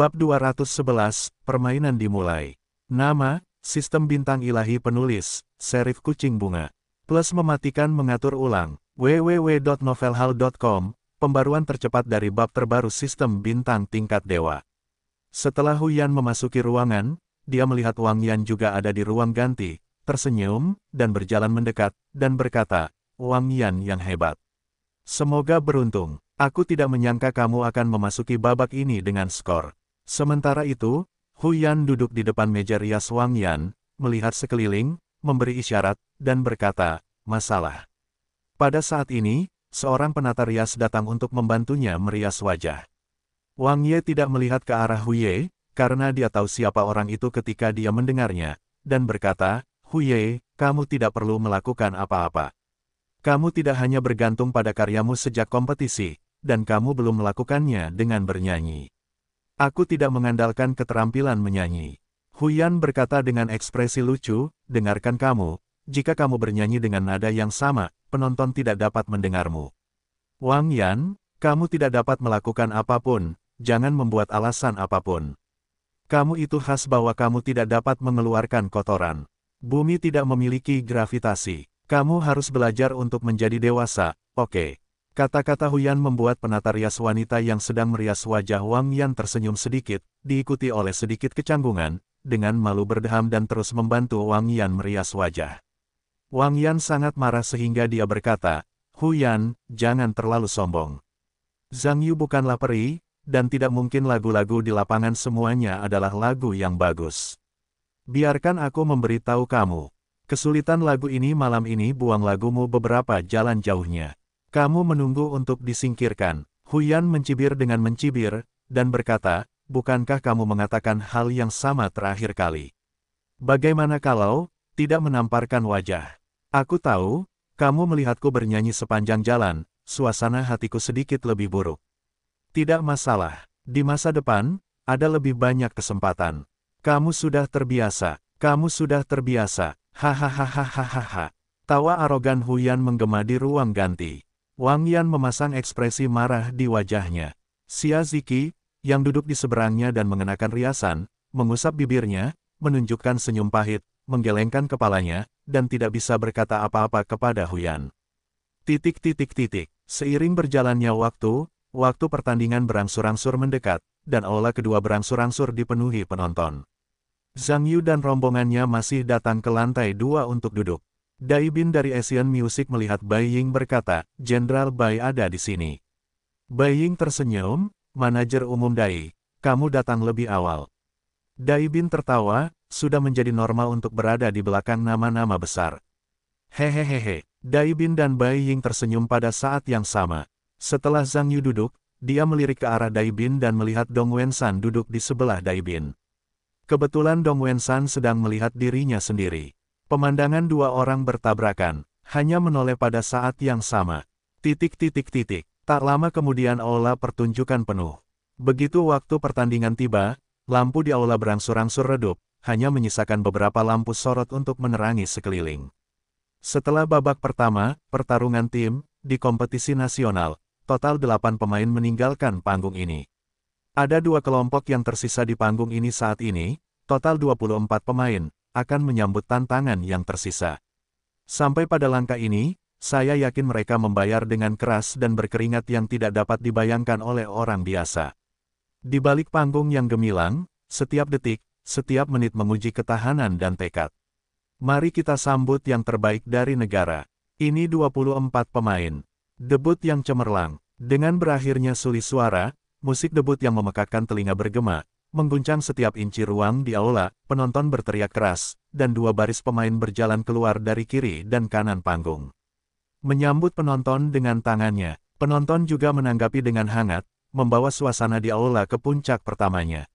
Bab 211, Permainan dimulai. Nama, Sistem Bintang Ilahi Penulis, Serif Kucing Bunga. Plus mematikan mengatur ulang, www.novelhal.com, pembaruan tercepat dari bab terbaru Sistem Bintang Tingkat Dewa. Setelah Huyan memasuki ruangan, dia melihat Wang Yan juga ada di ruang ganti, tersenyum, dan berjalan mendekat, dan berkata, Wang Yan yang hebat. Semoga beruntung, aku tidak menyangka kamu akan memasuki babak ini dengan skor Sementara itu, Hu Yan duduk di depan meja rias Wang Yan, melihat sekeliling, memberi isyarat, dan berkata, masalah. Pada saat ini, seorang penata rias datang untuk membantunya merias wajah. Wang Ye tidak melihat ke arah Hu Ye, karena dia tahu siapa orang itu ketika dia mendengarnya, dan berkata, Hu Ye, kamu tidak perlu melakukan apa-apa. Kamu tidak hanya bergantung pada karyamu sejak kompetisi, dan kamu belum melakukannya dengan bernyanyi. Aku tidak mengandalkan keterampilan menyanyi. Huyan berkata dengan ekspresi lucu, dengarkan kamu, jika kamu bernyanyi dengan nada yang sama, penonton tidak dapat mendengarmu. Wang Yan, kamu tidak dapat melakukan apapun, jangan membuat alasan apapun. Kamu itu khas bahwa kamu tidak dapat mengeluarkan kotoran. Bumi tidak memiliki gravitasi. Kamu harus belajar untuk menjadi dewasa, oke. Okay. Kata-kata Huyan membuat penata rias wanita yang sedang merias wajah Wang Yan tersenyum sedikit, diikuti oleh sedikit kecanggungan, dengan malu berdeham dan terus membantu Wang Yan merias wajah. Wang Yan sangat marah sehingga dia berkata, Huyan, jangan terlalu sombong. Zhang Yu bukanlah peri, dan tidak mungkin lagu-lagu di lapangan semuanya adalah lagu yang bagus. Biarkan aku memberitahu kamu. Kesulitan lagu ini malam ini buang lagumu beberapa jalan jauhnya. Kamu menunggu untuk disingkirkan. Huyan mencibir dengan mencibir, dan berkata, bukankah kamu mengatakan hal yang sama terakhir kali? Bagaimana kalau, tidak menamparkan wajah? Aku tahu, kamu melihatku bernyanyi sepanjang jalan, suasana hatiku sedikit lebih buruk. Tidak masalah, di masa depan, ada lebih banyak kesempatan. Kamu sudah terbiasa, kamu sudah terbiasa, hahaha. Tawa arogan Huyan menggema di ruang ganti. Wang Yan memasang ekspresi marah di wajahnya. Xia Ziki, yang duduk di seberangnya dan mengenakan riasan, mengusap bibirnya, menunjukkan senyum pahit, menggelengkan kepalanya, dan tidak bisa berkata apa-apa kepada Huyan. Titik titik titik, seiring berjalannya waktu, waktu pertandingan berangsur-angsur mendekat, dan aula kedua berangsur-angsur dipenuhi penonton. Zhang Yu dan rombongannya masih datang ke lantai dua untuk duduk. Dai Bin dari Asian Music melihat Bai Ying berkata, Jenderal Bai ada di sini. Bai Ying tersenyum, manajer umum Dai, kamu datang lebih awal. Dai Bin tertawa, sudah menjadi normal untuk berada di belakang nama-nama besar. Hehehehe, Bin dan Bai Ying tersenyum pada saat yang sama. Setelah Zhang Yu duduk, dia melirik ke arah Dai Bin dan melihat Dong Wensan duduk di sebelah Dai Bin. Kebetulan Dong Wensan sedang melihat dirinya sendiri. Pemandangan dua orang bertabrakan, hanya menoleh pada saat yang sama. Titik titik titik. Tak lama kemudian aula pertunjukan penuh. Begitu waktu pertandingan tiba, lampu di aula berangsur-angsur redup, hanya menyisakan beberapa lampu sorot untuk menerangi sekeliling. Setelah babak pertama, pertarungan tim, di kompetisi nasional, total delapan pemain meninggalkan panggung ini. Ada dua kelompok yang tersisa di panggung ini saat ini, total 24 pemain, akan menyambut tantangan yang tersisa. Sampai pada langkah ini, saya yakin mereka membayar dengan keras dan berkeringat yang tidak dapat dibayangkan oleh orang biasa. Di balik panggung yang gemilang, setiap detik, setiap menit menguji ketahanan dan tekad. Mari kita sambut yang terbaik dari negara. Ini 24 pemain. Debut yang cemerlang. Dengan berakhirnya suli suara, musik debut yang memekakkan telinga bergema, Mengguncang setiap inci ruang di aula, penonton berteriak keras, dan dua baris pemain berjalan keluar dari kiri dan kanan panggung. Menyambut penonton dengan tangannya, penonton juga menanggapi dengan hangat, membawa suasana di aula ke puncak pertamanya.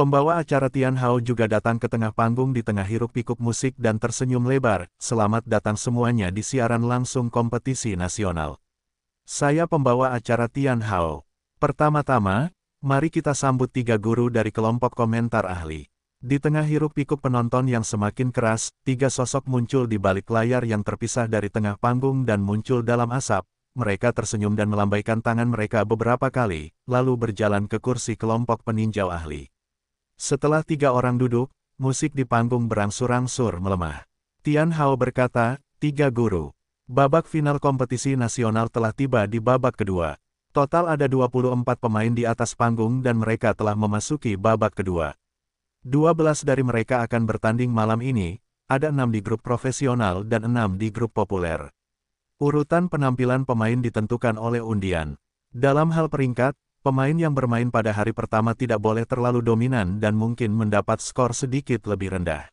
Pembawa acara Tian Hao juga datang ke tengah panggung di tengah hiruk-pikuk musik dan tersenyum lebar, selamat datang semuanya di siaran langsung kompetisi nasional. Saya pembawa acara Tian Hao. Pertama-tama, Mari kita sambut tiga guru dari kelompok komentar ahli. Di tengah hiruk-pikuk penonton yang semakin keras, tiga sosok muncul di balik layar yang terpisah dari tengah panggung dan muncul dalam asap. Mereka tersenyum dan melambaikan tangan mereka beberapa kali, lalu berjalan ke kursi kelompok peninjau ahli. Setelah tiga orang duduk, musik di panggung berangsur-angsur melemah. Tian Hao berkata, tiga guru. Babak final kompetisi nasional telah tiba di babak kedua. Total ada 24 pemain di atas panggung dan mereka telah memasuki babak kedua. 12 dari mereka akan bertanding malam ini, ada 6 di grup profesional dan 6 di grup populer. Urutan penampilan pemain ditentukan oleh undian. Dalam hal peringkat, pemain yang bermain pada hari pertama tidak boleh terlalu dominan dan mungkin mendapat skor sedikit lebih rendah.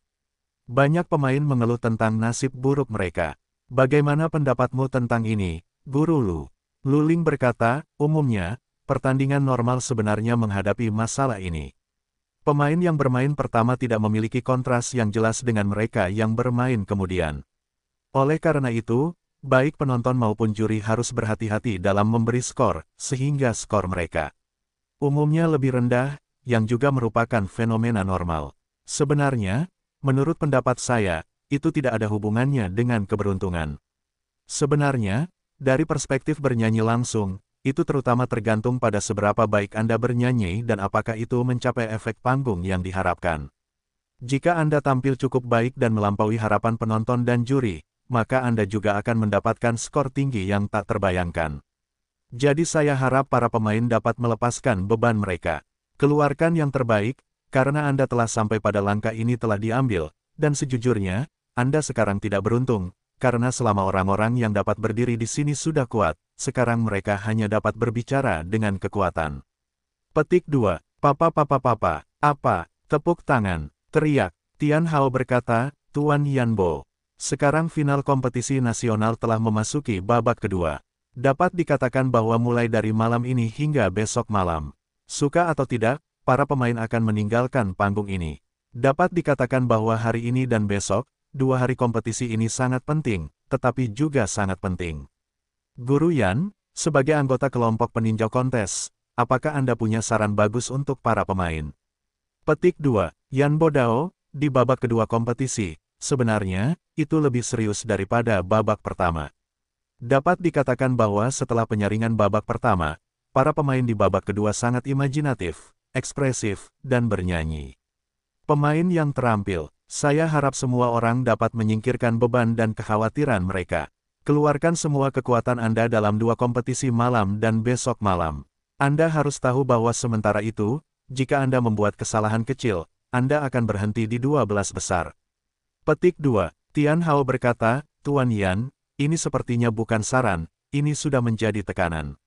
Banyak pemain mengeluh tentang nasib buruk mereka. Bagaimana pendapatmu tentang ini, Guru Lu? Luling berkata, umumnya, pertandingan normal sebenarnya menghadapi masalah ini. Pemain yang bermain pertama tidak memiliki kontras yang jelas dengan mereka yang bermain kemudian. Oleh karena itu, baik penonton maupun juri harus berhati-hati dalam memberi skor, sehingga skor mereka umumnya lebih rendah, yang juga merupakan fenomena normal. Sebenarnya, menurut pendapat saya, itu tidak ada hubungannya dengan keberuntungan. Sebenarnya, dari perspektif bernyanyi langsung, itu terutama tergantung pada seberapa baik Anda bernyanyi dan apakah itu mencapai efek panggung yang diharapkan. Jika Anda tampil cukup baik dan melampaui harapan penonton dan juri, maka Anda juga akan mendapatkan skor tinggi yang tak terbayangkan. Jadi saya harap para pemain dapat melepaskan beban mereka. Keluarkan yang terbaik, karena Anda telah sampai pada langkah ini telah diambil, dan sejujurnya, Anda sekarang tidak beruntung, karena selama orang-orang yang dapat berdiri di sini sudah kuat, sekarang mereka hanya dapat berbicara dengan kekuatan. Petik 2. Papa papa papa, apa, tepuk tangan, teriak, Tian Hao berkata, Tuan Yanbo. Sekarang final kompetisi nasional telah memasuki babak kedua. Dapat dikatakan bahwa mulai dari malam ini hingga besok malam. Suka atau tidak, para pemain akan meninggalkan panggung ini. Dapat dikatakan bahwa hari ini dan besok, dua hari kompetisi ini sangat penting, tetapi juga sangat penting. Guru Yan, sebagai anggota kelompok peninjau kontes, apakah Anda punya saran bagus untuk para pemain? Petik 2, Yan Bodao, di babak kedua kompetisi, sebenarnya, itu lebih serius daripada babak pertama. Dapat dikatakan bahwa setelah penyaringan babak pertama, para pemain di babak kedua sangat imajinatif, ekspresif, dan bernyanyi. Pemain yang terampil, saya harap semua orang dapat menyingkirkan beban dan kekhawatiran mereka. Keluarkan semua kekuatan Anda dalam dua kompetisi malam dan besok malam. Anda harus tahu bahwa sementara itu, jika Anda membuat kesalahan kecil, Anda akan berhenti di dua belas besar. Petik 2. Tian Hao berkata, Tuan Yan, ini sepertinya bukan saran, ini sudah menjadi tekanan.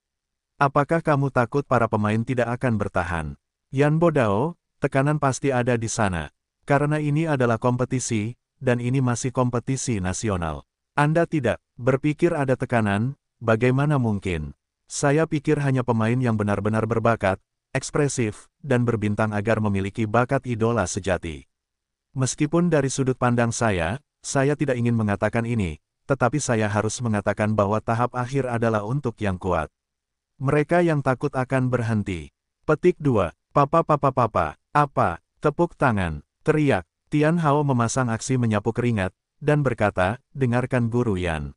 Apakah kamu takut para pemain tidak akan bertahan? Yan Bodao, tekanan pasti ada di sana. Karena ini adalah kompetisi, dan ini masih kompetisi nasional. Anda tidak berpikir ada tekanan, bagaimana mungkin? Saya pikir hanya pemain yang benar-benar berbakat, ekspresif, dan berbintang agar memiliki bakat idola sejati. Meskipun dari sudut pandang saya, saya tidak ingin mengatakan ini, tetapi saya harus mengatakan bahwa tahap akhir adalah untuk yang kuat. Mereka yang takut akan berhenti. Petik 2. Papa papa papa. Apa? Tepuk tangan. Teriak, Tian Hao memasang aksi menyapu keringat, dan berkata, dengarkan Guru Yan.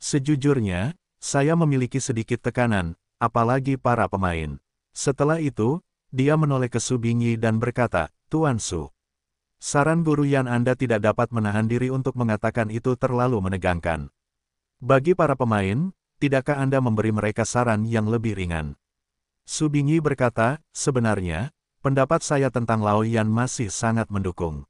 Sejujurnya, saya memiliki sedikit tekanan, apalagi para pemain. Setelah itu, dia menoleh ke Su dan berkata, Tuan Su. Saran Guru Yan Anda tidak dapat menahan diri untuk mengatakan itu terlalu menegangkan. Bagi para pemain, tidakkah Anda memberi mereka saran yang lebih ringan? Su berkata, sebenarnya, pendapat saya tentang Lao Yan masih sangat mendukung.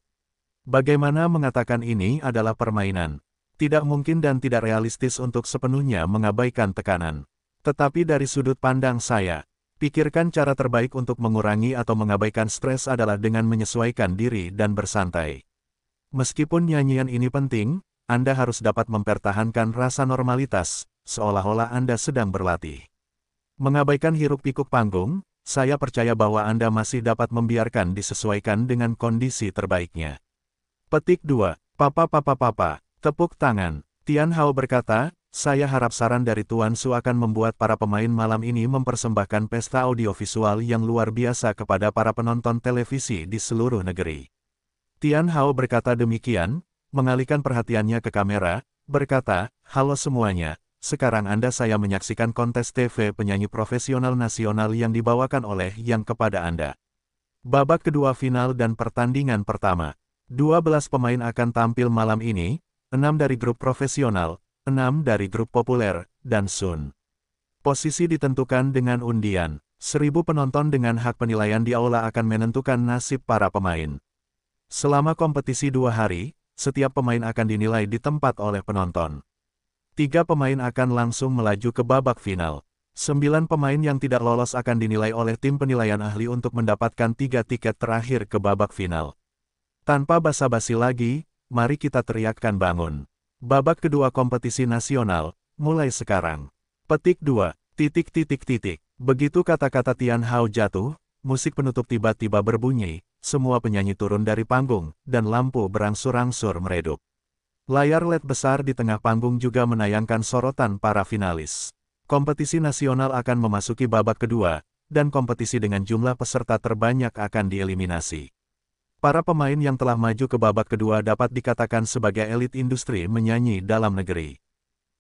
Bagaimana mengatakan ini adalah permainan. Tidak mungkin dan tidak realistis untuk sepenuhnya mengabaikan tekanan. Tetapi dari sudut pandang saya, pikirkan cara terbaik untuk mengurangi atau mengabaikan stres adalah dengan menyesuaikan diri dan bersantai. Meskipun nyanyian ini penting, Anda harus dapat mempertahankan rasa normalitas, seolah-olah Anda sedang berlatih. Mengabaikan hiruk-pikuk panggung, saya percaya bahwa Anda masih dapat membiarkan disesuaikan dengan kondisi terbaiknya. Petik 2. Papa papa papa, tepuk tangan. Tian Hao berkata, saya harap saran dari Tuan Su akan membuat para pemain malam ini mempersembahkan pesta audiovisual yang luar biasa kepada para penonton televisi di seluruh negeri. Tian Hao berkata demikian, mengalihkan perhatiannya ke kamera, berkata, Halo semuanya, sekarang Anda saya menyaksikan kontes TV penyanyi profesional nasional yang dibawakan oleh yang kepada Anda. Babak kedua final dan pertandingan pertama. 12 pemain akan tampil malam ini, 6 dari grup profesional, 6 dari grup populer, dan Sun. Posisi ditentukan dengan undian. 1000 penonton dengan hak penilaian di aula akan menentukan nasib para pemain. Selama kompetisi dua hari, setiap pemain akan dinilai di tempat oleh penonton tiga pemain akan langsung melaju ke babak final. Sembilan pemain yang tidak lolos akan dinilai oleh tim penilaian ahli untuk mendapatkan tiga tiket terakhir ke babak final. Tanpa basa-basi lagi, mari kita teriakkan bangun. Babak kedua kompetisi nasional, mulai sekarang. Petik dua titik titik titik. Begitu kata-kata Tian Hao jatuh, musik penutup tiba-tiba berbunyi, semua penyanyi turun dari panggung, dan lampu berangsur-angsur meredup. Layar LED besar di tengah panggung juga menayangkan sorotan para finalis. Kompetisi nasional akan memasuki babak kedua, dan kompetisi dengan jumlah peserta terbanyak akan dieliminasi. Para pemain yang telah maju ke babak kedua dapat dikatakan sebagai elit industri menyanyi dalam negeri.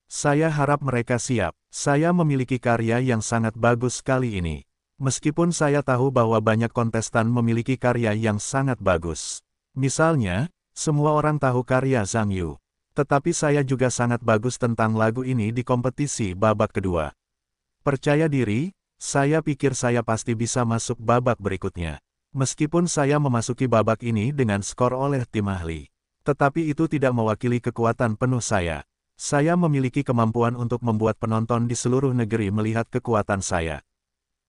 Saya harap mereka siap, saya memiliki karya yang sangat bagus kali ini. Meskipun saya tahu bahwa banyak kontestan memiliki karya yang sangat bagus. Misalnya, semua orang tahu karya Zhang Yu. Tetapi saya juga sangat bagus tentang lagu ini di kompetisi babak kedua. Percaya diri, saya pikir saya pasti bisa masuk babak berikutnya. Meskipun saya memasuki babak ini dengan skor oleh tim ahli. Tetapi itu tidak mewakili kekuatan penuh saya. Saya memiliki kemampuan untuk membuat penonton di seluruh negeri melihat kekuatan saya.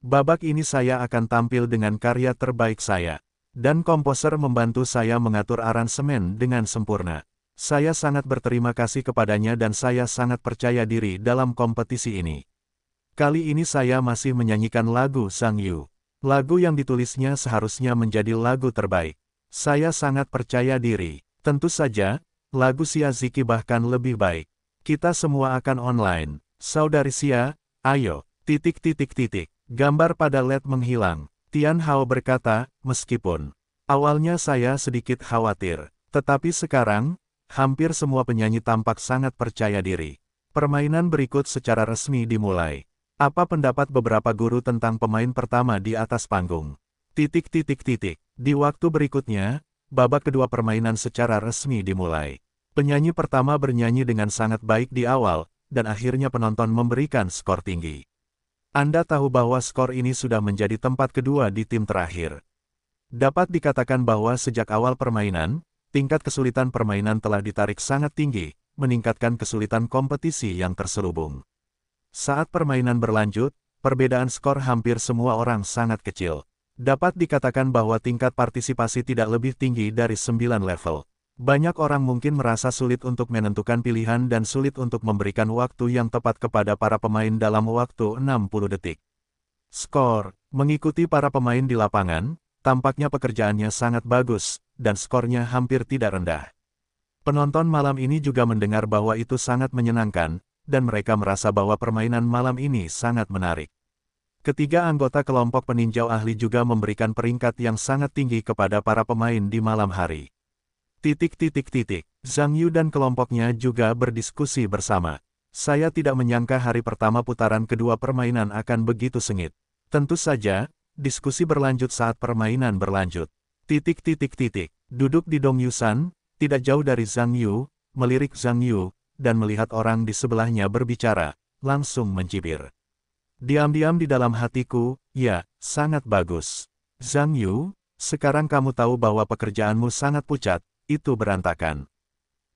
Babak ini saya akan tampil dengan karya terbaik saya dan komposer membantu saya mengatur aransemen dengan sempurna. Saya sangat berterima kasih kepadanya dan saya sangat percaya diri dalam kompetisi ini. Kali ini saya masih menyanyikan lagu Sang Yu. Lagu yang ditulisnya seharusnya menjadi lagu terbaik. Saya sangat percaya diri. Tentu saja, lagu Sia Ziki bahkan lebih baik. Kita semua akan online. Saudari Sia, ayo, titik titik titik. Gambar pada LED menghilang. Tian Hao berkata, meskipun awalnya saya sedikit khawatir, tetapi sekarang, hampir semua penyanyi tampak sangat percaya diri. Permainan berikut secara resmi dimulai. Apa pendapat beberapa guru tentang pemain pertama di atas panggung? Titik titik titik. Di waktu berikutnya, babak kedua permainan secara resmi dimulai. Penyanyi pertama bernyanyi dengan sangat baik di awal, dan akhirnya penonton memberikan skor tinggi. Anda tahu bahwa skor ini sudah menjadi tempat kedua di tim terakhir. Dapat dikatakan bahwa sejak awal permainan, tingkat kesulitan permainan telah ditarik sangat tinggi, meningkatkan kesulitan kompetisi yang terselubung. Saat permainan berlanjut, perbedaan skor hampir semua orang sangat kecil. Dapat dikatakan bahwa tingkat partisipasi tidak lebih tinggi dari 9 level. Banyak orang mungkin merasa sulit untuk menentukan pilihan dan sulit untuk memberikan waktu yang tepat kepada para pemain dalam waktu 60 detik. Skor, mengikuti para pemain di lapangan, tampaknya pekerjaannya sangat bagus, dan skornya hampir tidak rendah. Penonton malam ini juga mendengar bahwa itu sangat menyenangkan, dan mereka merasa bahwa permainan malam ini sangat menarik. Ketiga anggota kelompok peninjau ahli juga memberikan peringkat yang sangat tinggi kepada para pemain di malam hari. Titik titik titik. Zhang Yu dan kelompoknya juga berdiskusi bersama. Saya tidak menyangka hari pertama putaran kedua permainan akan begitu sengit. Tentu saja, diskusi berlanjut saat permainan berlanjut. Titik titik titik. Duduk di Dong Yusan, tidak jauh dari Zhang Yu, melirik Zhang Yu, dan melihat orang di sebelahnya berbicara, langsung mencibir. Diam-diam di dalam hatiku, ya, sangat bagus. Zhang Yu, sekarang kamu tahu bahwa pekerjaanmu sangat pucat, itu berantakan.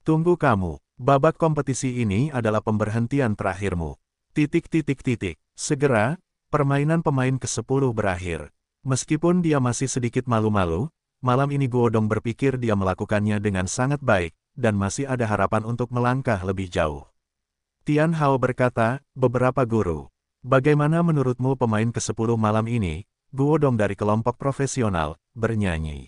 Tunggu kamu, babak kompetisi ini adalah pemberhentian terakhirmu. Titik titik titik. Segera, permainan pemain ke-10 berakhir. Meskipun dia masih sedikit malu-malu, malam ini Guodong berpikir dia melakukannya dengan sangat baik, dan masih ada harapan untuk melangkah lebih jauh. Tian Hao berkata, beberapa guru, bagaimana menurutmu pemain ke-10 malam ini, Guodong dari kelompok profesional, bernyanyi.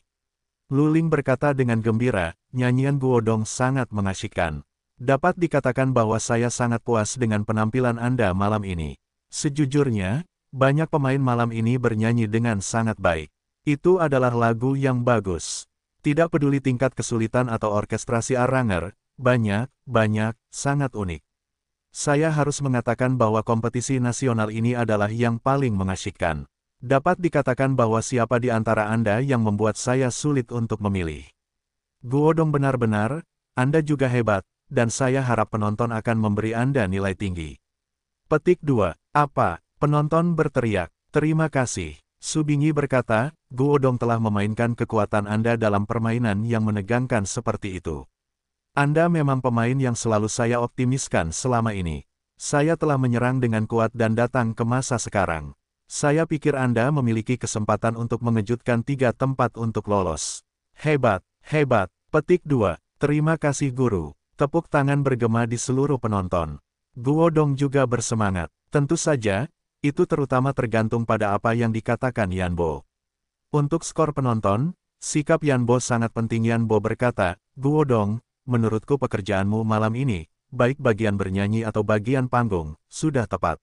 Luling berkata dengan gembira, nyanyian Guodong sangat mengasyikkan. Dapat dikatakan bahwa saya sangat puas dengan penampilan Anda malam ini. Sejujurnya, banyak pemain malam ini bernyanyi dengan sangat baik. Itu adalah lagu yang bagus. Tidak peduli tingkat kesulitan atau orkestrasi Aranger, banyak, banyak, sangat unik. Saya harus mengatakan bahwa kompetisi nasional ini adalah yang paling mengasyikkan. Dapat dikatakan bahwa siapa di antara Anda yang membuat saya sulit untuk memilih. Guodong benar-benar, Anda juga hebat, dan saya harap penonton akan memberi Anda nilai tinggi. Petik 2. Apa? Penonton berteriak, terima kasih. Subingi berkata, Guodong telah memainkan kekuatan Anda dalam permainan yang menegangkan seperti itu. Anda memang pemain yang selalu saya optimiskan selama ini. Saya telah menyerang dengan kuat dan datang ke masa sekarang. Saya pikir Anda memiliki kesempatan untuk mengejutkan tiga tempat untuk lolos. Hebat, hebat. Petik dua, Terima kasih guru. Tepuk tangan bergema di seluruh penonton. Dong juga bersemangat. Tentu saja, itu terutama tergantung pada apa yang dikatakan Yanbo. Untuk skor penonton, sikap Yanbo sangat penting Yanbo berkata, Dong, menurutku pekerjaanmu malam ini, baik bagian bernyanyi atau bagian panggung, sudah tepat.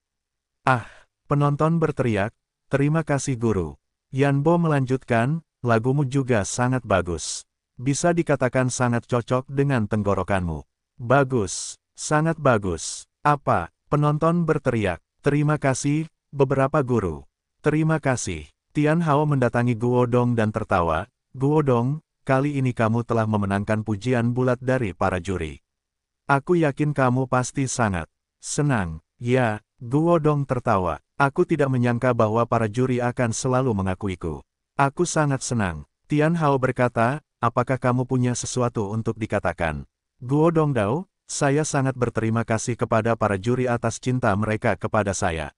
Ah, Penonton berteriak, terima kasih guru. Yanbo melanjutkan, lagumu juga sangat bagus. Bisa dikatakan sangat cocok dengan tenggorokanmu. Bagus, sangat bagus. Apa? Penonton berteriak, terima kasih, beberapa guru. Terima kasih. Tian Hao mendatangi Guo Dong dan tertawa, Guo Dong, kali ini kamu telah memenangkan pujian bulat dari para juri. Aku yakin kamu pasti sangat senang. Ya, Guo Dong tertawa. Aku tidak menyangka bahwa para juri akan selalu mengakuiku. Aku sangat senang. Tian Hao berkata, apakah kamu punya sesuatu untuk dikatakan? Guo Dongdao, saya sangat berterima kasih kepada para juri atas cinta mereka kepada saya.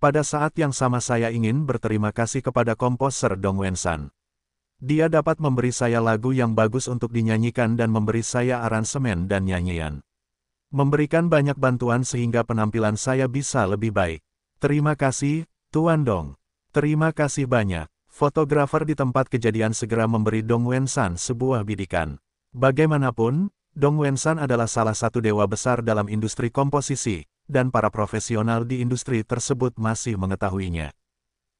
Pada saat yang sama saya ingin berterima kasih kepada komposer Dong Wensan. Dia dapat memberi saya lagu yang bagus untuk dinyanyikan dan memberi saya aransemen dan nyanyian. Memberikan banyak bantuan sehingga penampilan saya bisa lebih baik. Terima kasih, Tuan Dong. Terima kasih banyak. Fotografer di tempat kejadian segera memberi Dong Wensan sebuah bidikan. Bagaimanapun, Dong Wensan adalah salah satu dewa besar dalam industri komposisi, dan para profesional di industri tersebut masih mengetahuinya.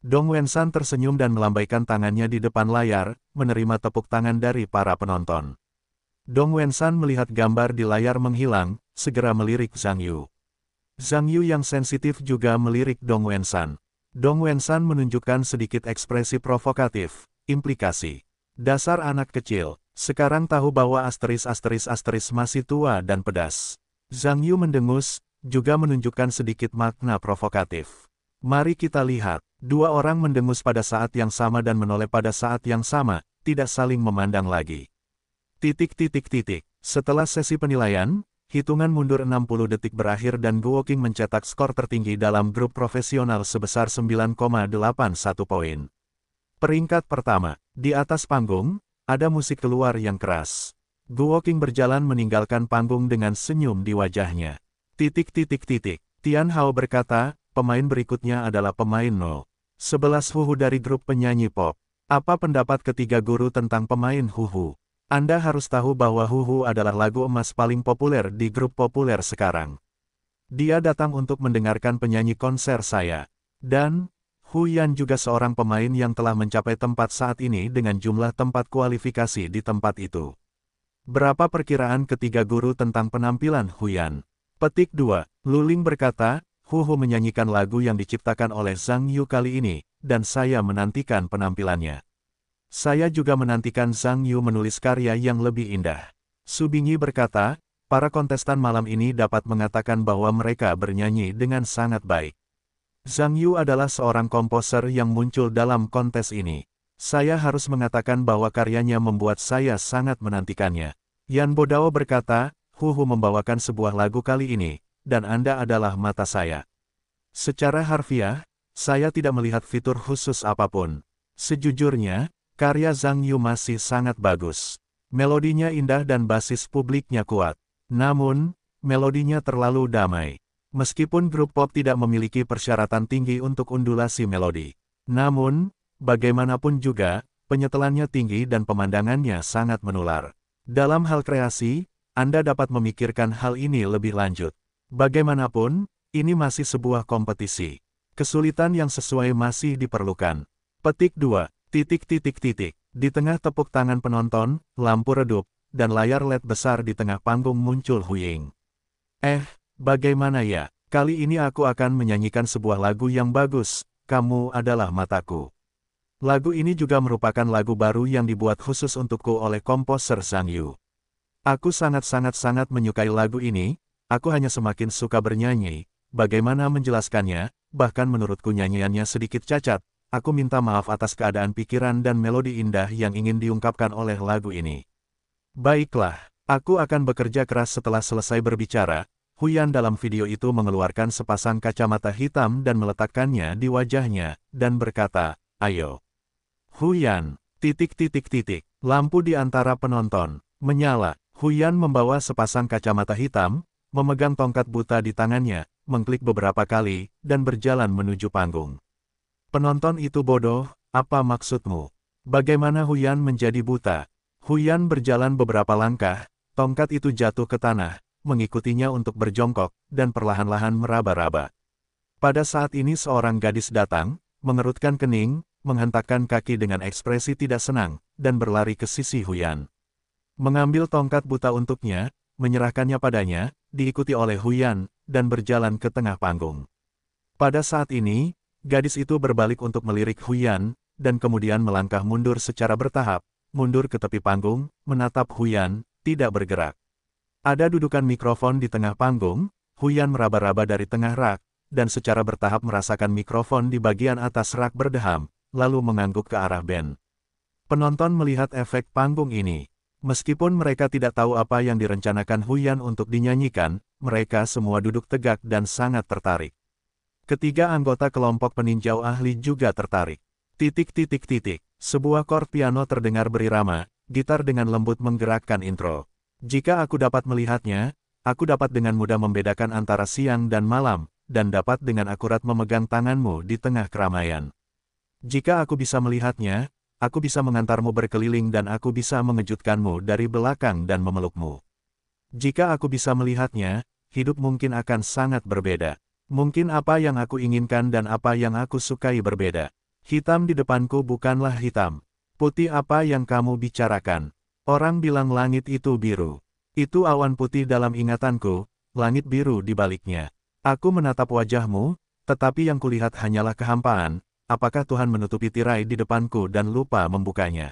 Dong Wensan tersenyum dan melambaikan tangannya di depan layar, menerima tepuk tangan dari para penonton. Dong Wensan melihat gambar di layar menghilang, segera melirik Zhang Yu. Zhang Yu yang sensitif juga melirik Dong Wensan. Dong Wensan menunjukkan sedikit ekspresi provokatif, implikasi. Dasar anak kecil, sekarang tahu bahwa asteris asteris asteris masih tua dan pedas. Zhang Yu mendengus, juga menunjukkan sedikit makna provokatif. Mari kita lihat, dua orang mendengus pada saat yang sama dan menoleh pada saat yang sama, tidak saling memandang lagi. Titik titik titik. Setelah sesi penilaian, Hitungan mundur 60 detik berakhir dan Qing mencetak skor tertinggi dalam grup profesional sebesar 9,81 poin. Peringkat pertama, di atas panggung, ada musik keluar yang keras. Qing berjalan meninggalkan panggung dengan senyum di wajahnya. Titik-titik-titik, Tian Hao berkata, pemain berikutnya adalah pemain No. 11 Huhu dari grup penyanyi pop. Apa pendapat ketiga guru tentang pemain Huhu? Anda harus tahu bahwa Huhu adalah lagu emas paling populer di grup populer sekarang. Dia datang untuk mendengarkan penyanyi konser saya. Dan, Hu Yan juga seorang pemain yang telah mencapai tempat saat ini dengan jumlah tempat kualifikasi di tempat itu. Berapa perkiraan ketiga guru tentang penampilan Hu Yan? Petik 2. Luling berkata, Hu Hu menyanyikan lagu yang diciptakan oleh Zhang Yu kali ini, dan saya menantikan penampilannya. Saya juga menantikan Zhang Yu menulis karya yang lebih indah. Bingyi berkata, para kontestan malam ini dapat mengatakan bahwa mereka bernyanyi dengan sangat baik. Zhang Yu adalah seorang komposer yang muncul dalam kontes ini. Saya harus mengatakan bahwa karyanya membuat saya sangat menantikannya. Yan Bodao berkata, Hu membawakan sebuah lagu kali ini, dan Anda adalah mata saya. Secara harfiah, saya tidak melihat fitur khusus apapun. Sejujurnya, Karya Zhang Yu masih sangat bagus. Melodinya indah dan basis publiknya kuat. Namun, melodinya terlalu damai. Meskipun grup pop tidak memiliki persyaratan tinggi untuk undulasi melodi. Namun, bagaimanapun juga, penyetelannya tinggi dan pemandangannya sangat menular. Dalam hal kreasi, Anda dapat memikirkan hal ini lebih lanjut. Bagaimanapun, ini masih sebuah kompetisi. Kesulitan yang sesuai masih diperlukan. Petik 2. Titik titik titik. Di tengah tepuk tangan penonton, lampu redup, dan layar LED besar di tengah panggung muncul Huying. Eh, bagaimana ya? Kali ini aku akan menyanyikan sebuah lagu yang bagus, Kamu Adalah Mataku. Lagu ini juga merupakan lagu baru yang dibuat khusus untukku oleh komposer Sang Yu. Aku sangat-sangat-sangat menyukai lagu ini, aku hanya semakin suka bernyanyi, bagaimana menjelaskannya, bahkan menurutku nyanyiannya sedikit cacat, Aku minta maaf atas keadaan pikiran dan melodi indah yang ingin diungkapkan oleh lagu ini. Baiklah, aku akan bekerja keras setelah selesai berbicara. Huyan dalam video itu mengeluarkan sepasang kacamata hitam dan meletakkannya di wajahnya, dan berkata, Ayo. Huyan, titik-titik titik, lampu di antara penonton, menyala. Huyan membawa sepasang kacamata hitam, memegang tongkat buta di tangannya, mengklik beberapa kali, dan berjalan menuju panggung. Penonton itu bodoh, apa maksudmu? Bagaimana Huyan menjadi buta? Huyan berjalan beberapa langkah, tongkat itu jatuh ke tanah, mengikutinya untuk berjongkok, dan perlahan-lahan meraba-raba. Pada saat ini seorang gadis datang, mengerutkan kening, menghentakkan kaki dengan ekspresi tidak senang, dan berlari ke sisi Huyan. Mengambil tongkat buta untuknya, menyerahkannya padanya, diikuti oleh Huyan, dan berjalan ke tengah panggung. Pada saat ini, Gadis itu berbalik untuk melirik Huyan, dan kemudian melangkah mundur secara bertahap, mundur ke tepi panggung, menatap Huyan, tidak bergerak. Ada dudukan mikrofon di tengah panggung, Huyan meraba-raba dari tengah rak, dan secara bertahap merasakan mikrofon di bagian atas rak berdeham, lalu mengangguk ke arah band. Penonton melihat efek panggung ini. Meskipun mereka tidak tahu apa yang direncanakan Huyan untuk dinyanyikan, mereka semua duduk tegak dan sangat tertarik. Ketiga anggota kelompok peninjau ahli juga tertarik. Titik-titik-titik, sebuah kor piano terdengar berirama, gitar dengan lembut menggerakkan intro. Jika aku dapat melihatnya, aku dapat dengan mudah membedakan antara siang dan malam, dan dapat dengan akurat memegang tanganmu di tengah keramaian. Jika aku bisa melihatnya, aku bisa mengantarmu berkeliling dan aku bisa mengejutkanmu dari belakang dan memelukmu. Jika aku bisa melihatnya, hidup mungkin akan sangat berbeda. Mungkin apa yang aku inginkan dan apa yang aku sukai berbeda. Hitam di depanku bukanlah hitam. Putih apa yang kamu bicarakan. Orang bilang langit itu biru. Itu awan putih dalam ingatanku, langit biru di baliknya. Aku menatap wajahmu, tetapi yang kulihat hanyalah kehampaan, apakah Tuhan menutupi tirai di depanku dan lupa membukanya.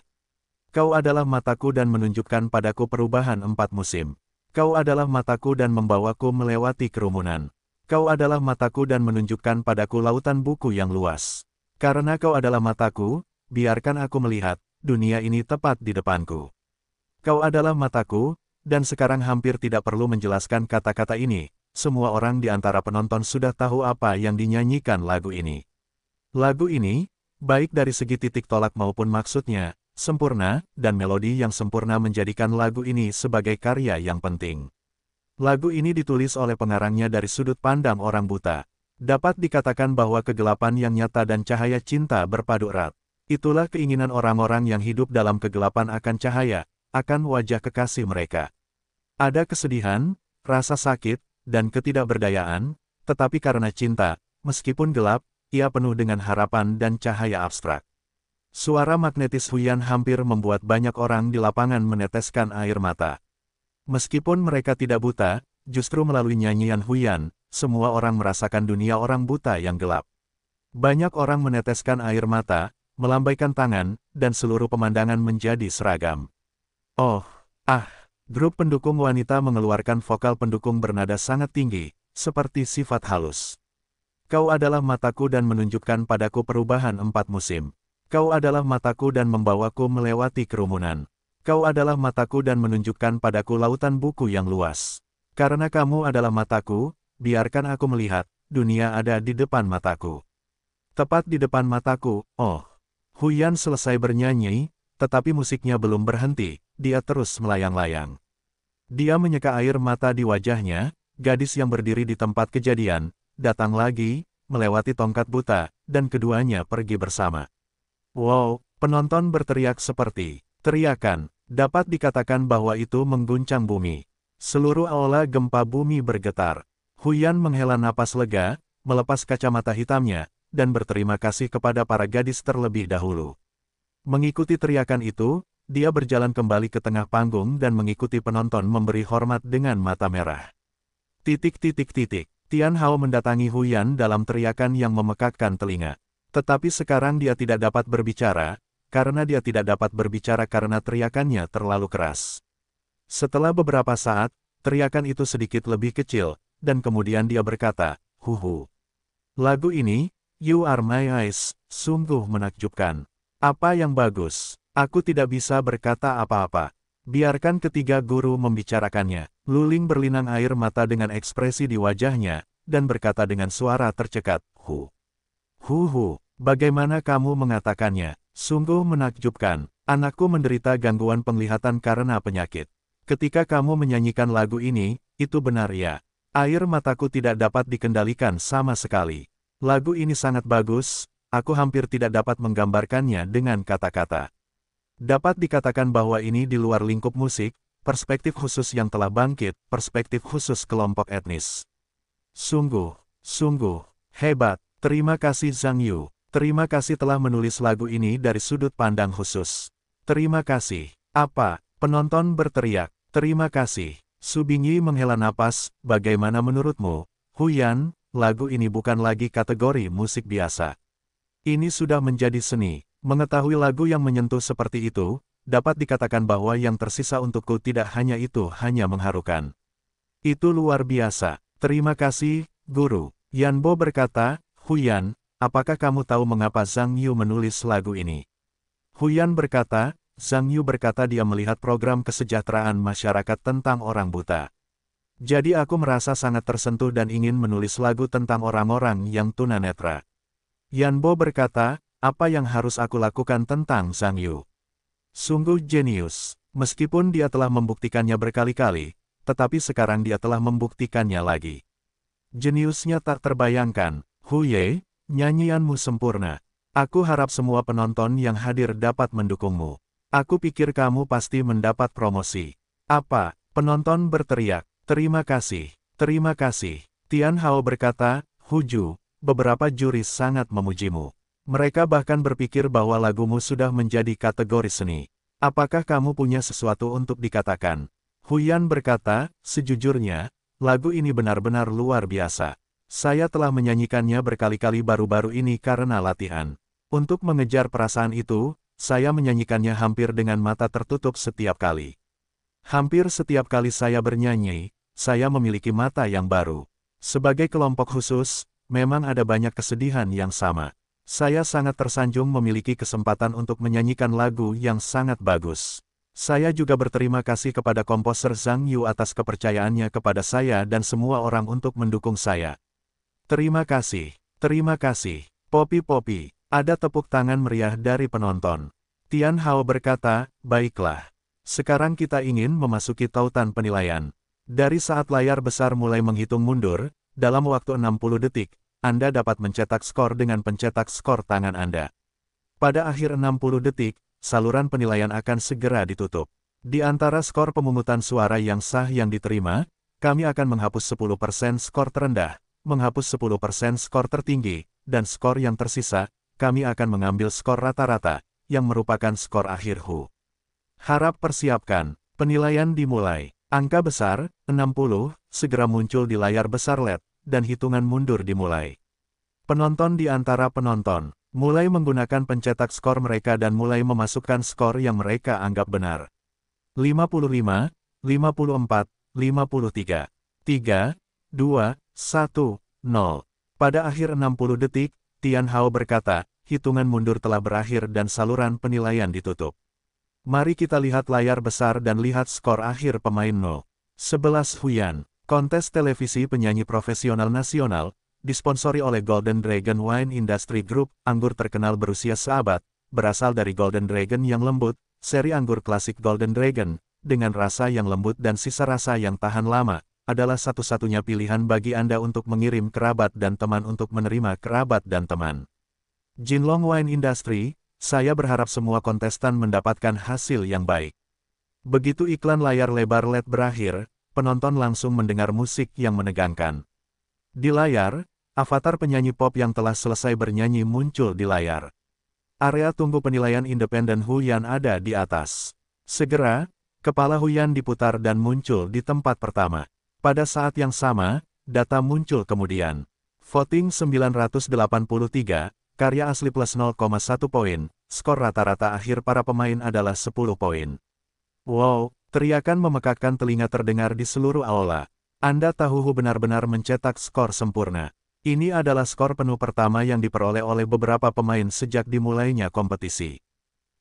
Kau adalah mataku dan menunjukkan padaku perubahan empat musim. Kau adalah mataku dan membawaku melewati kerumunan. Kau adalah mataku dan menunjukkan padaku lautan buku yang luas. Karena kau adalah mataku, biarkan aku melihat, dunia ini tepat di depanku. Kau adalah mataku, dan sekarang hampir tidak perlu menjelaskan kata-kata ini, semua orang di antara penonton sudah tahu apa yang dinyanyikan lagu ini. Lagu ini, baik dari segi titik tolak maupun maksudnya, sempurna, dan melodi yang sempurna menjadikan lagu ini sebagai karya yang penting. Lagu ini ditulis oleh pengarangnya dari sudut pandang orang buta. Dapat dikatakan bahwa kegelapan yang nyata dan cahaya cinta berpadu erat. Itulah keinginan orang-orang yang hidup dalam kegelapan akan cahaya, akan wajah kekasih mereka. Ada kesedihan, rasa sakit, dan ketidakberdayaan, tetapi karena cinta, meskipun gelap, ia penuh dengan harapan dan cahaya abstrak. Suara magnetis Huyan hampir membuat banyak orang di lapangan meneteskan air mata. Meskipun mereka tidak buta, justru melalui nyanyian Huyan, semua orang merasakan dunia orang buta yang gelap. Banyak orang meneteskan air mata, melambaikan tangan, dan seluruh pemandangan menjadi seragam. Oh, ah, grup pendukung wanita mengeluarkan vokal pendukung bernada sangat tinggi, seperti sifat halus. Kau adalah mataku dan menunjukkan padaku perubahan empat musim. Kau adalah mataku dan membawaku melewati kerumunan. Kau adalah mataku dan menunjukkan padaku lautan buku yang luas. Karena kamu adalah mataku, biarkan aku melihat, dunia ada di depan mataku. Tepat di depan mataku, oh. Huyan selesai bernyanyi, tetapi musiknya belum berhenti, dia terus melayang-layang. Dia menyeka air mata di wajahnya, gadis yang berdiri di tempat kejadian, datang lagi, melewati tongkat buta, dan keduanya pergi bersama. Wow, penonton berteriak seperti teriakan Dapat dikatakan bahwa itu mengguncang bumi. Seluruh aula gempa bumi bergetar. Huyan menghela napas lega, melepas kacamata hitamnya, dan berterima kasih kepada para gadis terlebih dahulu. Mengikuti teriakan itu, dia berjalan kembali ke tengah panggung dan mengikuti penonton memberi hormat dengan mata merah. Titik titik titik, Tian Hao mendatangi Huyan dalam teriakan yang memekakkan telinga. Tetapi sekarang dia tidak dapat berbicara, karena dia tidak dapat berbicara karena teriakannya terlalu keras. Setelah beberapa saat, teriakan itu sedikit lebih kecil, dan kemudian dia berkata, Huhu. Lagu ini, You Are My Eyes, sungguh menakjubkan. Apa yang bagus, aku tidak bisa berkata apa-apa. Biarkan ketiga guru membicarakannya. Luling berlinang air mata dengan ekspresi di wajahnya, dan berkata dengan suara tercekat, Hu. Hu hu, bagaimana kamu mengatakannya? Sungguh menakjubkan, anakku menderita gangguan penglihatan karena penyakit. Ketika kamu menyanyikan lagu ini, itu benar ya. Air mataku tidak dapat dikendalikan sama sekali. Lagu ini sangat bagus, aku hampir tidak dapat menggambarkannya dengan kata-kata. Dapat dikatakan bahwa ini di luar lingkup musik, perspektif khusus yang telah bangkit, perspektif khusus kelompok etnis. Sungguh, sungguh, hebat, terima kasih Zhang Yu. Terima kasih telah menulis lagu ini dari sudut pandang khusus. Terima kasih. Apa? Penonton berteriak. Terima kasih. Subingyi menghela napas, bagaimana menurutmu? Huyan, lagu ini bukan lagi kategori musik biasa. Ini sudah menjadi seni. Mengetahui lagu yang menyentuh seperti itu, dapat dikatakan bahwa yang tersisa untukku tidak hanya itu hanya mengharukan. Itu luar biasa. Terima kasih, Guru. Yanbo berkata, Huyan, apakah kamu tahu mengapa Zhang Yu menulis lagu ini? Huyan berkata, Zhang Yu berkata dia melihat program kesejahteraan masyarakat tentang orang buta. Jadi aku merasa sangat tersentuh dan ingin menulis lagu tentang orang-orang yang tunanetra. Yanbo berkata, apa yang harus aku lakukan tentang Zhang Yu? Sungguh jenius. Meskipun dia telah membuktikannya berkali-kali, tetapi sekarang dia telah membuktikannya lagi. Jeniusnya tak terbayangkan. Huye, Nyanyianmu sempurna. Aku harap semua penonton yang hadir dapat mendukungmu. Aku pikir kamu pasti mendapat promosi. Apa? Penonton berteriak, terima kasih, terima kasih. Tian Hao berkata, Huju, beberapa juri sangat memujimu. Mereka bahkan berpikir bahwa lagumu sudah menjadi kategori seni. Apakah kamu punya sesuatu untuk dikatakan? Huyan berkata, sejujurnya, lagu ini benar-benar luar biasa. Saya telah menyanyikannya berkali-kali baru-baru ini karena latihan. Untuk mengejar perasaan itu, saya menyanyikannya hampir dengan mata tertutup setiap kali. Hampir setiap kali saya bernyanyi, saya memiliki mata yang baru. Sebagai kelompok khusus, memang ada banyak kesedihan yang sama. Saya sangat tersanjung memiliki kesempatan untuk menyanyikan lagu yang sangat bagus. Saya juga berterima kasih kepada komposer Zhang Yu atas kepercayaannya kepada saya dan semua orang untuk mendukung saya. Terima kasih, terima kasih. Popi-popi, ada tepuk tangan meriah dari penonton. Tian Hao berkata, baiklah. Sekarang kita ingin memasuki tautan penilaian. Dari saat layar besar mulai menghitung mundur, dalam waktu 60 detik, Anda dapat mencetak skor dengan pencetak skor tangan Anda. Pada akhir 60 detik, saluran penilaian akan segera ditutup. Di antara skor pemungutan suara yang sah yang diterima, kami akan menghapus 10% skor terendah, menghapus 10% skor tertinggi, dan skor yang tersisa, kami akan mengambil skor rata-rata, yang merupakan skor akhir HU. Harap persiapkan, penilaian dimulai. Angka besar, 60, segera muncul di layar besar LED, dan hitungan mundur dimulai. Penonton di antara penonton, mulai menggunakan pencetak skor mereka dan mulai memasukkan skor yang mereka anggap benar. 55, 54, 53, 3, 2, 1, 0. Pada akhir 60 detik, Tian Hao berkata, hitungan mundur telah berakhir dan saluran penilaian ditutup. Mari kita lihat layar besar dan lihat skor akhir pemain 0. 11 Huyan, kontes televisi penyanyi profesional nasional, disponsori oleh Golden Dragon Wine Industry Group, anggur terkenal berusia seabad, berasal dari Golden Dragon yang lembut, seri anggur klasik Golden Dragon, dengan rasa yang lembut dan sisa rasa yang tahan lama, adalah satu-satunya pilihan bagi Anda untuk mengirim kerabat dan teman untuk menerima kerabat dan teman. Jinlong Wine Industry, saya berharap semua kontestan mendapatkan hasil yang baik. Begitu iklan layar lebar LED berakhir, penonton langsung mendengar musik yang menegangkan. Di layar, avatar penyanyi pop yang telah selesai bernyanyi muncul di layar. Area tunggu penilaian independen Huyan ada di atas. Segera, kepala Huyan diputar dan muncul di tempat pertama. Pada saat yang sama, data muncul kemudian. Voting 983, karya asli plus 0,1 poin, skor rata-rata akhir para pemain adalah 10 poin. Wow, teriakan memekakkan telinga terdengar di seluruh aula. Anda tahu Hu benar-benar mencetak skor sempurna. Ini adalah skor penuh pertama yang diperoleh oleh beberapa pemain sejak dimulainya kompetisi.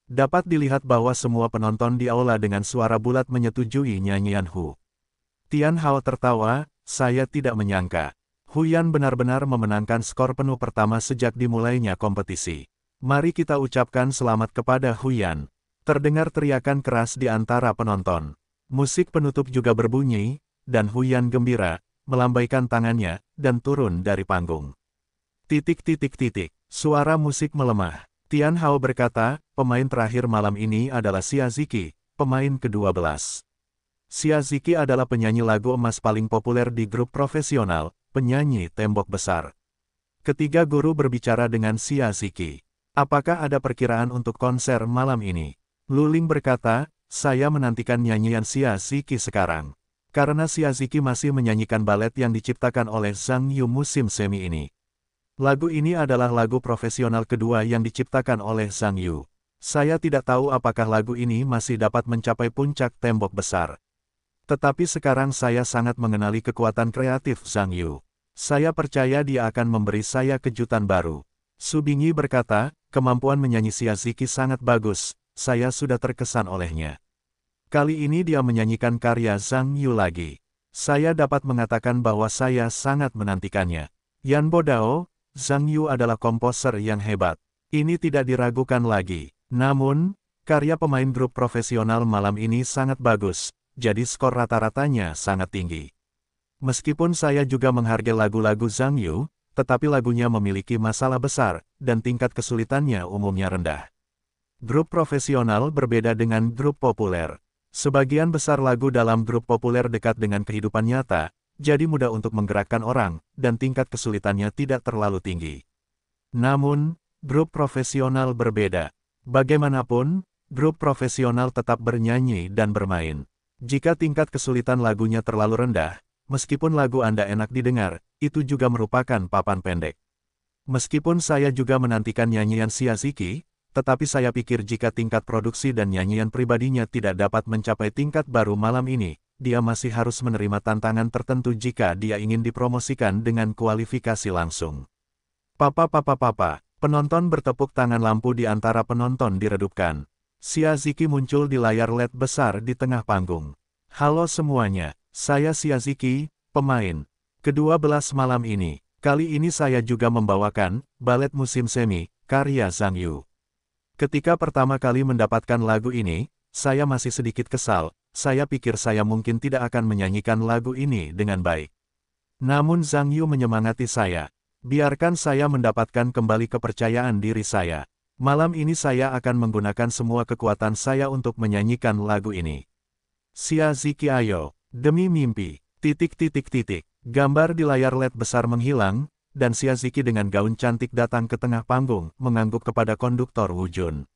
Dapat dilihat bahwa semua penonton di aula dengan suara bulat menyetujui nyanyian Hu. Tian Hao tertawa, saya tidak menyangka. Huyan benar-benar memenangkan skor penuh pertama sejak dimulainya kompetisi. Mari kita ucapkan selamat kepada Huyan. Terdengar teriakan keras di antara penonton. Musik penutup juga berbunyi, dan Huyan gembira, melambaikan tangannya, dan turun dari panggung. Titik-titik-titik, suara musik melemah. Tian Hao berkata, pemain terakhir malam ini adalah Xia Ziki, pemain ke-12. Sia Ziki adalah penyanyi lagu emas paling populer di grup profesional, penyanyi tembok besar. Ketiga guru berbicara dengan Sia Ziki. Apakah ada perkiraan untuk konser malam ini? Luling berkata, saya menantikan nyanyian Sia Ziki sekarang. Karena Sia Ziki masih menyanyikan balet yang diciptakan oleh Zhang Yu musim semi ini. Lagu ini adalah lagu profesional kedua yang diciptakan oleh Zhang Yu. Saya tidak tahu apakah lagu ini masih dapat mencapai puncak tembok besar. Tetapi sekarang saya sangat mengenali kekuatan kreatif Zhang Yu. Saya percaya dia akan memberi saya kejutan baru. Bingyi berkata, kemampuan menyanyi Ziki sangat bagus, saya sudah terkesan olehnya. Kali ini dia menyanyikan karya Zhang Yu lagi. Saya dapat mengatakan bahwa saya sangat menantikannya. Yan Bodao, Zhang Yu adalah komposer yang hebat. Ini tidak diragukan lagi. Namun, karya pemain grup profesional malam ini sangat bagus, jadi skor rata-ratanya sangat tinggi. Meskipun saya juga menghargai lagu-lagu Zhang Yu, tetapi lagunya memiliki masalah besar, dan tingkat kesulitannya umumnya rendah. Grup profesional berbeda dengan grup populer. Sebagian besar lagu dalam grup populer dekat dengan kehidupan nyata, jadi mudah untuk menggerakkan orang, dan tingkat kesulitannya tidak terlalu tinggi. Namun, grup profesional berbeda. Bagaimanapun, grup profesional tetap bernyanyi dan bermain. Jika tingkat kesulitan lagunya terlalu rendah, meskipun lagu Anda enak didengar, itu juga merupakan papan pendek. Meskipun saya juga menantikan nyanyian Siaziki, tetapi saya pikir jika tingkat produksi dan nyanyian pribadinya tidak dapat mencapai tingkat baru malam ini, dia masih harus menerima tantangan tertentu jika dia ingin dipromosikan dengan kualifikasi langsung. Papa papa papa, penonton bertepuk tangan lampu di antara penonton diredupkan. Ziki muncul di layar LED besar di tengah panggung. Halo semuanya, saya Ziki, pemain. Kedua belas malam ini, kali ini saya juga membawakan, balet musim semi, karya Zhang Yu. Ketika pertama kali mendapatkan lagu ini, saya masih sedikit kesal, saya pikir saya mungkin tidak akan menyanyikan lagu ini dengan baik. Namun Zhang Yu menyemangati saya. Biarkan saya mendapatkan kembali kepercayaan diri saya. Malam ini saya akan menggunakan semua kekuatan saya untuk menyanyikan lagu ini. Sia Ziki Ayo, Demi Mimpi, titik titik titik. Gambar di layar LED besar menghilang, dan Sia Ziki dengan gaun cantik datang ke tengah panggung, mengangguk kepada konduktor Wujun.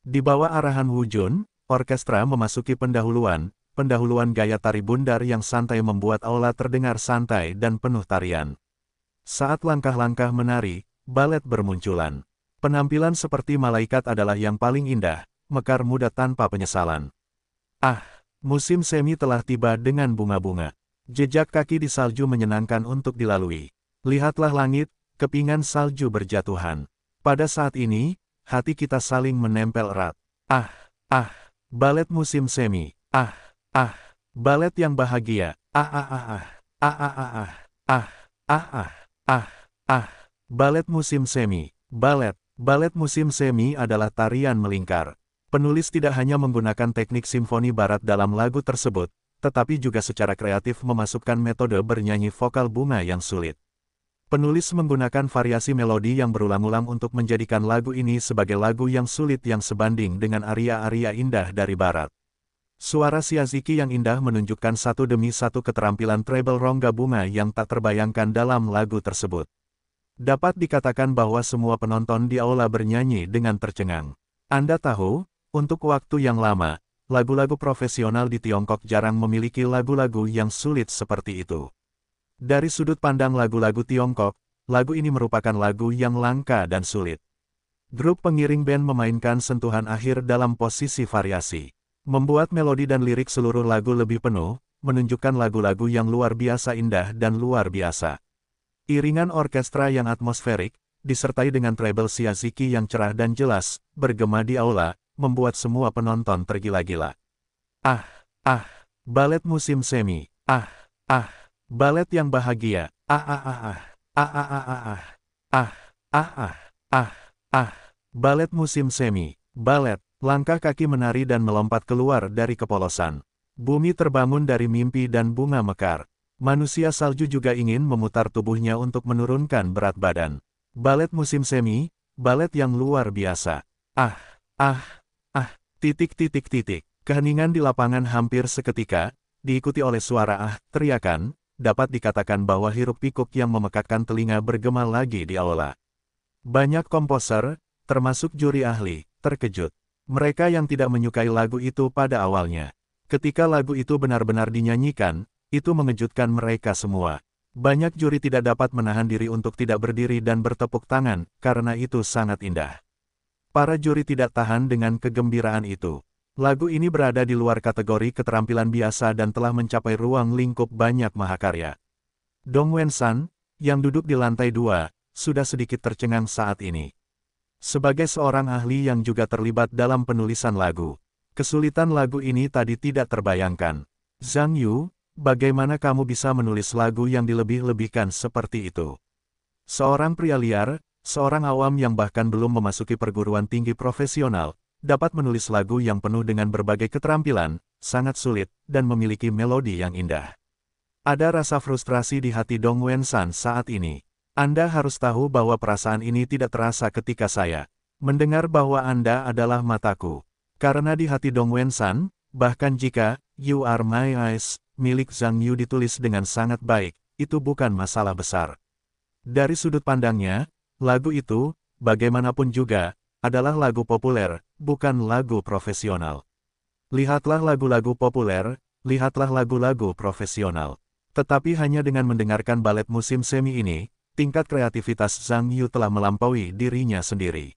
Di bawah arahan Wujun, orkestra memasuki pendahuluan, pendahuluan gaya tari bundar yang santai membuat aula terdengar santai dan penuh tarian. Saat langkah-langkah menari, balet bermunculan. Penampilan seperti malaikat adalah yang paling indah, mekar muda tanpa penyesalan. Ah, musim semi telah tiba dengan bunga-bunga. Jejak kaki di salju menyenangkan untuk dilalui. Lihatlah langit, kepingan salju berjatuhan. Pada saat ini, hati kita saling menempel erat. Ah, ah, balet musim semi. Ah, ah, balet yang bahagia. Ah, ah, ah, ah, ah, ah, ah, ah, ah, ah, ah, ah, ah, balet musim semi, balet, Balet musim semi adalah tarian melingkar. Penulis tidak hanya menggunakan teknik simfoni barat dalam lagu tersebut, tetapi juga secara kreatif memasukkan metode bernyanyi vokal bunga yang sulit. Penulis menggunakan variasi melodi yang berulang-ulang untuk menjadikan lagu ini sebagai lagu yang sulit yang sebanding dengan aria-aria indah dari barat. Suara Siaziki yang indah menunjukkan satu demi satu keterampilan treble rongga bunga yang tak terbayangkan dalam lagu tersebut. Dapat dikatakan bahwa semua penonton di aula bernyanyi dengan tercengang. Anda tahu, untuk waktu yang lama, lagu-lagu profesional di Tiongkok jarang memiliki lagu-lagu yang sulit seperti itu. Dari sudut pandang lagu-lagu Tiongkok, lagu ini merupakan lagu yang langka dan sulit. Grup pengiring band memainkan sentuhan akhir dalam posisi variasi. Membuat melodi dan lirik seluruh lagu lebih penuh, menunjukkan lagu-lagu yang luar biasa indah dan luar biasa. Iringan orkestra yang atmosferik, disertai dengan treble siaziki yang cerah dan jelas, bergema di aula, membuat semua penonton tergila-gila. Ah, ah, balet musim semi, ah, ah, balet yang bahagia, ah ah ah ah, ah ah ah ah ah, ah ah ah ah ah, balet musim semi, balet, langkah kaki menari dan melompat keluar dari kepolosan. Bumi terbangun dari mimpi dan bunga mekar. Manusia salju juga ingin memutar tubuhnya untuk menurunkan berat badan. Balet musim semi, balet yang luar biasa. Ah, ah, ah, titik titik titik. Keheningan di lapangan hampir seketika, diikuti oleh suara ah, teriakan, dapat dikatakan bahwa hiruk pikuk yang memekakkan telinga bergema lagi di aula. Banyak komposer, termasuk juri ahli, terkejut. Mereka yang tidak menyukai lagu itu pada awalnya. Ketika lagu itu benar-benar dinyanyikan, itu mengejutkan mereka semua. Banyak juri tidak dapat menahan diri untuk tidak berdiri dan bertepuk tangan, karena itu sangat indah. Para juri tidak tahan dengan kegembiraan itu. Lagu ini berada di luar kategori keterampilan biasa dan telah mencapai ruang lingkup banyak mahakarya. Dong Wensan, yang duduk di lantai dua, sudah sedikit tercengang saat ini. Sebagai seorang ahli yang juga terlibat dalam penulisan lagu, kesulitan lagu ini tadi tidak terbayangkan. Zhang Yu, Bagaimana kamu bisa menulis lagu yang dilebih-lebihkan seperti itu? Seorang pria liar, seorang awam yang bahkan belum memasuki perguruan tinggi profesional, dapat menulis lagu yang penuh dengan berbagai keterampilan, sangat sulit, dan memiliki melodi yang indah. Ada rasa frustrasi di hati Dong Wensan saat ini. Anda harus tahu bahwa perasaan ini tidak terasa ketika saya mendengar bahwa Anda adalah mataku. Karena di hati Dong Wensan, bahkan jika you are my eyes, milik Zhang Yu ditulis dengan sangat baik, itu bukan masalah besar. Dari sudut pandangnya, lagu itu, bagaimanapun juga, adalah lagu populer, bukan lagu profesional. Lihatlah lagu-lagu populer, lihatlah lagu-lagu profesional. Tetapi hanya dengan mendengarkan balet musim semi ini, tingkat kreativitas Zhang Yu telah melampaui dirinya sendiri.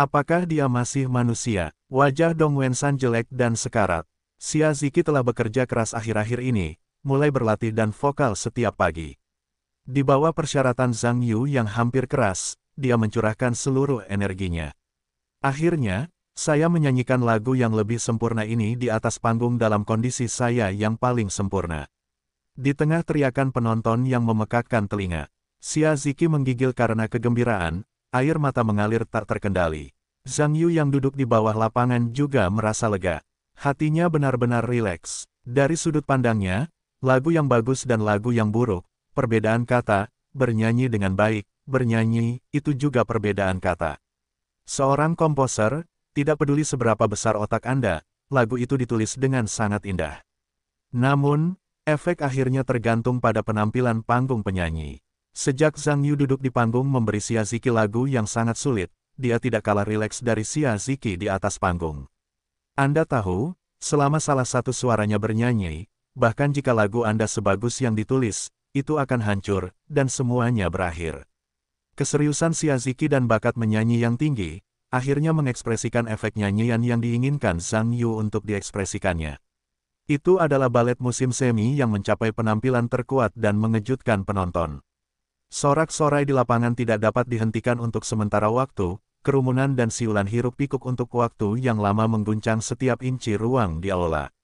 Apakah dia masih manusia? Wajah Dong Wen San jelek dan sekarat. Si Aziki telah bekerja keras akhir-akhir ini, mulai berlatih dan vokal setiap pagi. Di bawah persyaratan Zhang Yu yang hampir keras, dia mencurahkan seluruh energinya. Akhirnya, saya menyanyikan lagu yang lebih sempurna ini di atas panggung dalam kondisi saya yang paling sempurna. Di tengah teriakan penonton yang memekakkan telinga, Si Aziki menggigil karena kegembiraan, air mata mengalir tak terkendali. Zhang Yu yang duduk di bawah lapangan juga merasa lega. Hatinya benar-benar rileks. Dari sudut pandangnya, lagu yang bagus dan lagu yang buruk, perbedaan kata, bernyanyi dengan baik, bernyanyi, itu juga perbedaan kata. Seorang komposer, tidak peduli seberapa besar otak Anda, lagu itu ditulis dengan sangat indah. Namun, efek akhirnya tergantung pada penampilan panggung penyanyi. Sejak Zhang Yu duduk di panggung memberi Xia Ziki lagu yang sangat sulit, dia tidak kalah rileks dari Xia Ziki di atas panggung. Anda tahu, selama salah satu suaranya bernyanyi, bahkan jika lagu Anda sebagus yang ditulis, itu akan hancur, dan semuanya berakhir. Keseriusan Si Aziki dan bakat menyanyi yang tinggi, akhirnya mengekspresikan efek nyanyian yang diinginkan Zhang Yu untuk diekspresikannya. Itu adalah balet musim semi yang mencapai penampilan terkuat dan mengejutkan penonton. Sorak-sorai di lapangan tidak dapat dihentikan untuk sementara waktu, kerumunan dan siulan hiruk pikuk untuk waktu yang lama mengguncang setiap inci ruang di aula.